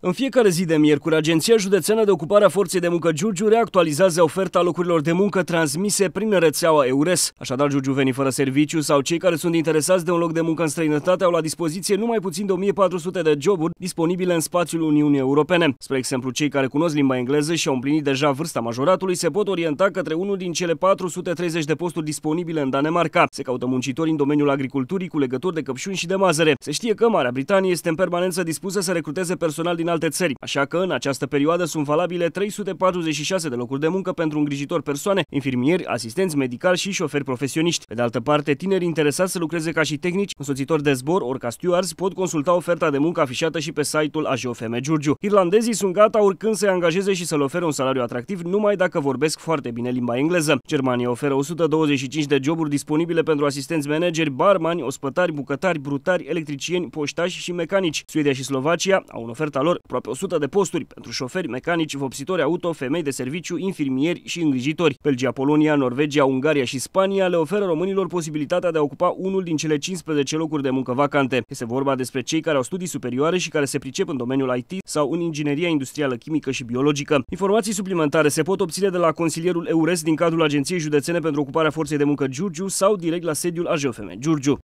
În fiecare zi de miercuri, Agenția Județeană de Ocupare a Forței de Muncă Giurgiu reactualizează oferta locurilor de muncă transmise prin rețeaua EURES. Așadar, giurgiuvenii fără serviciu sau cei care sunt interesați de un loc de muncă în străinătate au la dispoziție numai puțin de 1400 de joburi disponibile în spațiul Uniunii Europene. Spre exemplu, cei care cunosc limba engleză și au împlinit deja vârsta majoratului se pot orienta către unul din cele 430 de posturi disponibile în Danemarca. Se caută muncitori în domeniul agriculturii cu legături de căpșuni și de mazăre. Se știe că Marea Britanie este în permanență dispusă să recruteze personal din din alte țări, așa că în această perioadă sunt valabile 346 de locuri de muncă pentru îngrijitori persoane, infirmieri, asistenți medicali și șoferi profesioniști. Pe de altă parte, tineri interesați să lucreze ca și tehnici, însoțitori de zbor ori ca stewards pot consulta oferta de muncă afișată și pe site-ul AJOFM Giurgiu. Irlandezii sunt gata oricând să-i angajeze și să-l ofere un salariu atractiv numai dacă vorbesc foarte bine limba engleză. Germania oferă 125 de joburi disponibile pentru asistenți manageri, barmani, ospătari, bucătari, brutari, electricieni, poștași și mecanici. Suedia și Slovacia au în oferta lor aproape 100 de posturi pentru șoferi, mecanici, vopsitori auto, femei de serviciu, infirmieri și îngrijitori. Belgia, Polonia, Norvegia, Ungaria și Spania le oferă românilor posibilitatea de a ocupa unul din cele 15 locuri de muncă vacante. Este vorba despre cei care au studii superioare și care se pricep în domeniul IT sau în ingineria industrială chimică și biologică. Informații suplimentare se pot obține de la consilierul EURES din cadrul Agenției Județene pentru Ocuparea Forței de Muncă Giurgiu sau direct la sediul AJFM Giurgiu.